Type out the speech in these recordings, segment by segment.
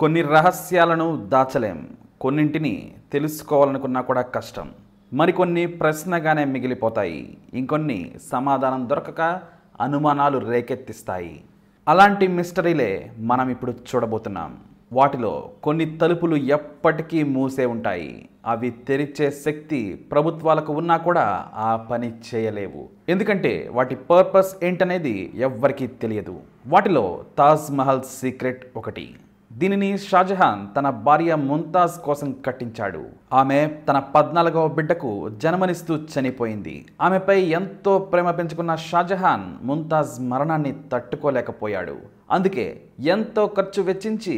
కొన్ని రహస్యాలను దాచలేం కొన్నింటిని తెలుసుకోవాలనుకున్నా కూడా కష్టం మరికొన్ని ప్రశ్నగానే మిగిలిపోతాయి ఇంకొన్ని సమాధానం దొరకక అనుమానాలు రేకెత్తిస్తాయి అలాంటి మిస్టరీలే మనం ఇప్పుడు చూడబోతున్నాం వాటిలో కొన్ని తలుపులు ఎప్పటికీ మూసే ఉంటాయి అవి తెరిచే శక్తి ప్రభుత్వాలకు ఉన్నా కూడా ఆ పని చేయలేవు ఎందుకంటే వాటి పర్పస్ ఏంటనేది ఎవ్వరికీ తెలియదు వాటిలో తాజ్ మహల్ సీక్రెట్ ఒకటి దీనిని షాజహాన్ తన భార్య ముంతాజ్ కోసం కట్టించాడు ఆమె తన పద్నాలుగవ బిడ్డకు జన్మనిస్తూ చనిపోయింది ఆమెపై ఎంతో ప్రేమ పెంచుకున్న షాజహాన్ ముంతాజ్ మరణాన్ని తట్టుకోలేకపోయాడు అందుకే ఎంతో ఖర్చు వెచ్చించి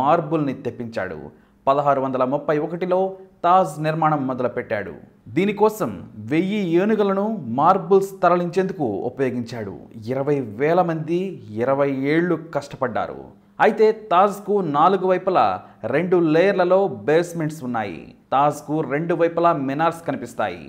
మార్బుల్ని తెప్పించాడు పదహారు వందల ముప్పై ఒకటిలో తాజ్ నిర్మాణం మొదలుపెట్టాడు దీనికోసం వెయ్యి ఏనుగులను మార్బుల్స్ తరలించేందుకు ఉపయోగించాడు ఇరవై వేల మంది ఇరవై ఏళ్ళు కష్టపడ్డారు అయితే తాజ్కు నాలుగు వైపులా రెండు లేయర్లలో బేస్మెంట్స్ ఉన్నాయి తాజ్కు రెండు వైపులా మినార్స్ కనిపిస్తాయి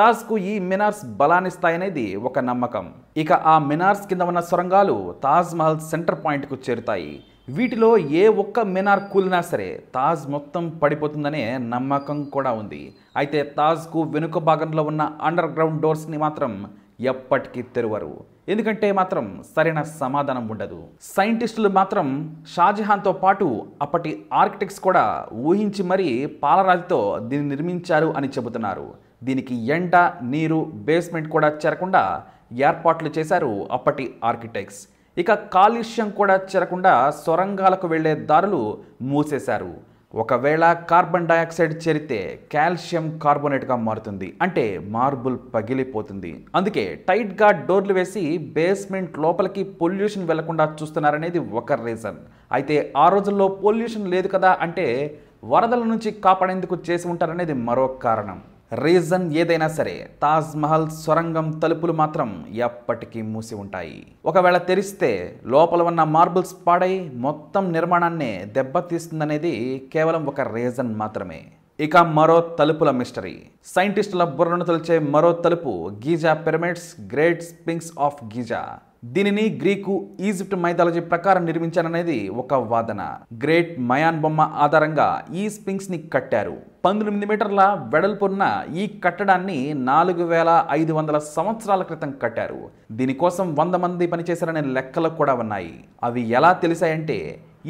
తాజ్కు ఈ మినార్స్ బలాన్నిస్తాయనేది ఒక నమ్మకం ఇక ఆ మినార్స్ కింద ఉన్న సొరంగాలు తాజ్ మహల్ సెంటర్ పాయింట్కు చేరుతాయి వీటిలో ఏ ఒక్క మినార్ కూలినా సరే తాజ్ మొత్తం పడిపోతుందనే నమ్మకం కూడా ఉంది అయితే తాజ్కు వెనుక భాగంలో ఉన్న అండర్ గ్రౌండ్ డోర్స్ని మాత్రం ఎప్పటికీ తెరవరు ఎందుకంటే మాత్రం సరైన సమాధానం ఉండదు సైంటిస్టులు మాత్రం షాజహాన్తో పాటు అప్పటి ఆర్కిటెక్ట్స్ కూడా ఊహించి మరీ పాలరాతితో దీన్ని నిర్మించారు అని చెబుతున్నారు దీనికి ఎండ నీరు బేస్మెంట్ కూడా చేరకుండా ఏర్పాట్లు చేశారు అప్పటి ఆర్కిటెక్ట్స్ ఇక కాలుష్యం కూడా చేరకుండా సొరంగాలకు వెళ్లే దారులు మూసేశారు ఒకవేళ కార్బన్ డయాక్సైడ్ చేరితే కాల్షియం కార్బోనేట్గా మారుతుంది అంటే మార్బుల్ పగిలిపోతుంది అందుకే టైట్గా డోర్లు వేసి బేస్మెంట్ లోపలికి పొల్యూషన్ వెళ్లకుండా చూస్తున్నారనేది ఒక రీజన్ అయితే ఆ రోజుల్లో పొల్యూషన్ లేదు కదా అంటే వరదల నుంచి కాపాడేందుకు చేసి ఉంటారనేది మరో కారణం రీజన్ ఏదైనా సరే తాజ్ మహల్ సొరంగం తలుపులు మాత్రం ఎప్పటికీ మూసి ఉంటాయి ఒకవేళ తెరిస్తే లోపల ఉన్న మార్బుల్స్ పాడై మొత్తం నిర్మాణాన్నే దెబ్బతీస్తుందనేది కేవలం ఒక రీజన్ మాత్రమే ఇక మరో తలుపుల మిస్టరీ సైంటిస్టుల బుర్రను తొలిచే మరో తలుపు Giza pyramids great sphinx of Giza దీనిని గ్రీకు ఈజిప్ట్ మైథాలజీ ప్రకారం నిర్మించాననేది ఒక వాదన గ్రేట్ మయాన్ బొమ్మ ఆధారంగా ఈ స్పింగ్స్ ని కట్టారు పంతొమ్మిది మీటర్ల వెడల్పున్న ఈ కట్టడాన్ని నాలుగు వేల ఐదు వందల సంవత్సరాల క్రితం కట్టారు దీనికోసం వంద మంది పనిచేశారనే లెక్కలు కూడా ఉన్నాయి అవి ఎలా తెలిసాయంటే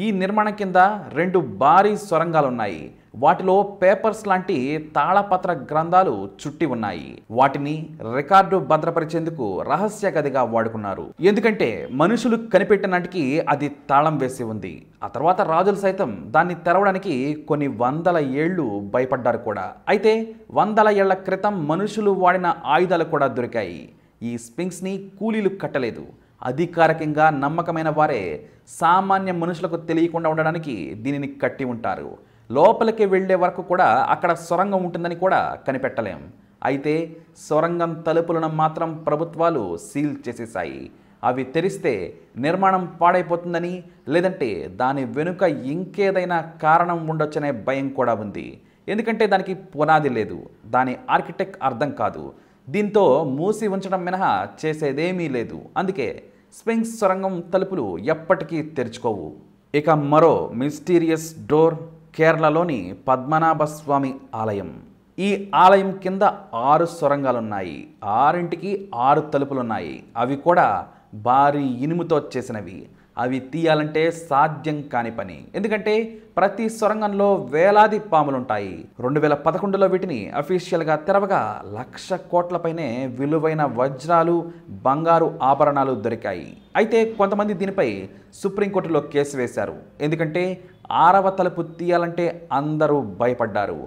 ఈ నిర్మాణం కింద రెండు భారీ సొరంగాలున్నాయి వాటిలో పేపర్స్ లాంటి తాళపత్ర గ్రంథాలు చుట్టి ఉన్నాయి వాటిని రికార్డు భద్రపరిచేందుకు రహస్య గదిగా వాడుకున్నారు ఎందుకంటే మనుషులు కనిపెట్టినటికి అది తాళం వేసి ఉంది ఆ తర్వాత రాజులు సైతం దాన్ని తెరవడానికి కొన్ని వందల ఏళ్లు భయపడ్డారు కూడా అయితే వందల ఏళ్ల క్రితం మనుషులు వాడిన ఆయుధాలు కూడా దొరికాయి ఈ స్పింగ్స్ని కూలీలు కట్టలేదు అధికారికంగా నమ్మకమైన వారే సామాన్య మనుషులకు తెలియకుండా ఉండడానికి దీనిని కట్టి ఉంటారు లోపలికి వెళ్లే వరకు కూడా అక్కడ సొరంగం ఉంటుందని కూడా కనిపెట్టలేం అయితే సొరంగం తలుపులను మాత్రం ప్రభుత్వాలు సీల్ చేసేశాయి అవి తెరిస్తే నిర్మాణం పాడైపోతుందని లేదంటే దాని వెనుక ఇంకేదైనా కారణం ఉండొచ్చనే భయం కూడా ఉంది ఎందుకంటే దానికి పునాది లేదు దాని ఆర్కిటెక్ట్ అర్థం కాదు దీంతో మూసి ఉంచడం మినహా చేసేదేమీ లేదు అందుకే స్ప్రింగ్స్ సొరంగం తలుపులు ఎప్పటికీ తెరుచుకోవు ఇక మరో మిస్టీరియస్ డోర్ కేరళలోని పద్మనాభస్వామి ఆలయం ఈ ఆలయం కింద ఆరు సొరంగాలున్నాయి ఆరింటికి ఆరు తలుపులున్నాయి అవి కూడా భారీ ఇనుముతో చేసినవి అవి తీయాలంటే సాధ్యం కాని పని ఎందుకంటే ప్రతి సొరంగంలో వేలాది పాములుంటాయి రెండు వేల పదకొండులో వీటిని అఫీషియల్గా తెరవగా లక్ష కోట్లపైనే విలువైన వజ్రాలు బంగారు ఆభరణాలు దొరికాయి అయితే కొంతమంది దీనిపై సుప్రీంకోర్టులో కేసు వేశారు ఎందుకంటే ఆరవ తలుపు తీయాలంటే అందరూ భయపడ్డారు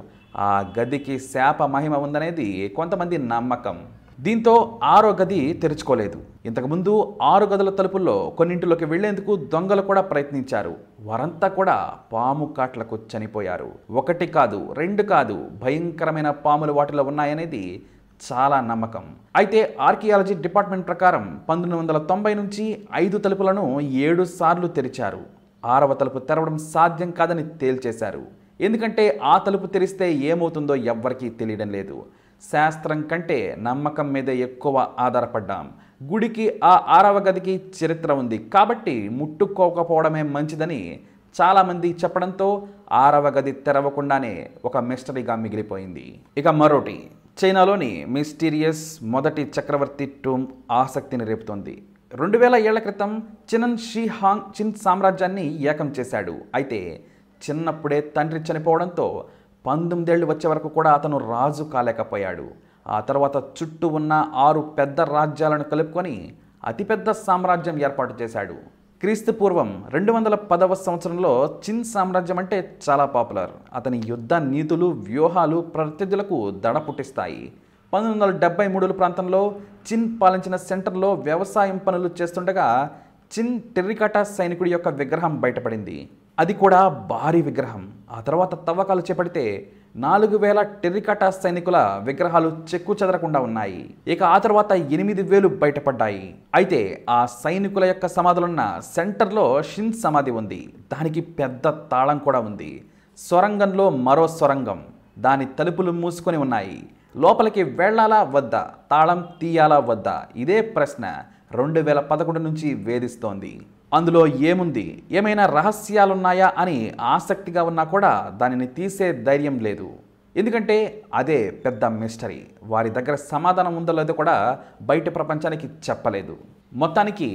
ఆ గదికి శాప మహిమ ఉందనేది కొంతమంది నమ్మకం దీంతో ఆరో గది తెరుచుకోలేదు ఇంతకుముందు ఆరు గదుల తలుపుల్లో కొన్నింటిలోకి వెళ్లేందుకు దొంగలు కూడా ప్రయత్నించారు వారంతా కూడా పాము కాట్లకు చనిపోయారు ఒకటి కాదు రెండు కాదు భయంకరమైన పాములు వాటిలో ఉన్నాయనేది చాలా నమ్మకం అయితే ఆర్కియాలజీ డిపార్ట్మెంట్ ప్రకారం పంతొమ్మిది వందల తొంభై నుంచి ఐదు తలుపులను ఏడు సార్లు తెరిచారు ఆరవ తలుపు తెరవడం సాధ్యం కాదని తేల్చేశారు ఎందుకంటే ఆ తలుపు తెరిస్తే ఏమవుతుందో ఎవ్వరికీ తెలియడం లేదు శాస్త్రం కంటే నమ్మకం మీద ఎక్కువ ఆధారపడ్డాం గుడికి ఆ ఆరవ గదికి చరిత్ర ఉంది కాబట్టి ముట్టుకోకపోవడమే మంచిదని చాలామంది చెప్పడంతో ఆరవ గది తెరవకుండానే ఒక మిస్టరీగా మిగిలిపోయింది ఇక మరోటి చైనాలోని మిస్టీరియస్ మొదటి చక్రవర్తి టూమ్ ఆసక్తిని రేపుతోంది రెండు వేల ఏళ్ల క్రితం చినన్ షిహాంగ్ చిన్ సామ్రాజ్యాన్ని ఏకం చేశాడు అయితే చిన్నప్పుడే తండ్రి చనిపోవడంతో పంతొమ్మిదేళ్ళు వచ్చే వరకు కూడా అతను రాజు కాలేకపోయాడు ఆ తర్వాత చుట్టూ ఉన్న ఆరు పెద్ద రాజ్యాలను కలుపుకొని అతిపెద్ద సామ్రాజ్యం ఏర్పాటు చేశాడు క్రీస్తు పూర్వం రెండు వందల పదవ సంవత్సరంలో చిన్ సామ్రాజ్యం అంటే చాలా పాపులర్ అతని యుద్ధ నీతులు వ్యూహాలు ప్రత్యర్థులకు దడ పుట్టిస్తాయి పంతొమ్మిది వందల డెబ్బై మూడుల ప్రాంతంలో చిన్ పాలించిన సెంటర్లో వ్యవసాయం పనులు చేస్తుండగా చిన్ టెర్రికాటా సైనికుడి యొక్క విగ్రహం బయటపడింది అది కూడా భారీ విగ్రహం ఆ తర్వాత తవ్వకాలు చేపడితే నాలుగు వేల టెర్రికాటా సైనికుల విగ్రహాలు చెక్కు చెదరకుండా ఉన్నాయి ఇక ఆ తర్వాత ఎనిమిది వేలు బయటపడ్డాయి అయితే ఆ సైనికుల యొక్క సమాధులున్న సెంటర్లో షిన్ సమాధి ఉంది దానికి పెద్ద తాళం కూడా ఉంది సొరంగంలో మరో సొరంగం దాని తలుపులు మూసుకొని ఉన్నాయి లోపలికి వెళ్ళాలా వద్దా తాళం తీయాలా వద్దా ఇదే ప్రశ్న రెండు వేల పదకొండు నుంచి వేధిస్తోంది అందులో ఏముంది ఏమైనా రహస్యాలున్నాయా అని ఆసక్తిగా ఉన్నా కూడా దానిని తీసే ధైర్యం లేదు ఎందుకంటే అదే పెద్ద మిస్టరీ వారి దగ్గర సమాధానం ఉందో లేదో కూడా బయట ప్రపంచానికి చెప్పలేదు మొత్తానికి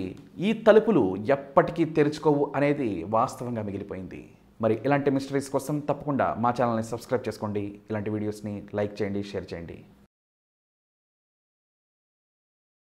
ఈ తలుపులు ఎప్పటికీ తెరుచుకోవు అనేది వాస్తవంగా మిగిలిపోయింది మరి ఇలాంటి మిస్టరీస్ కోసం తప్పకుండా మా ఛానల్ని సబ్స్క్రైబ్ చేసుకోండి ఇలాంటి వీడియోస్ని లైక్ చేయండి షేర్ చేయండి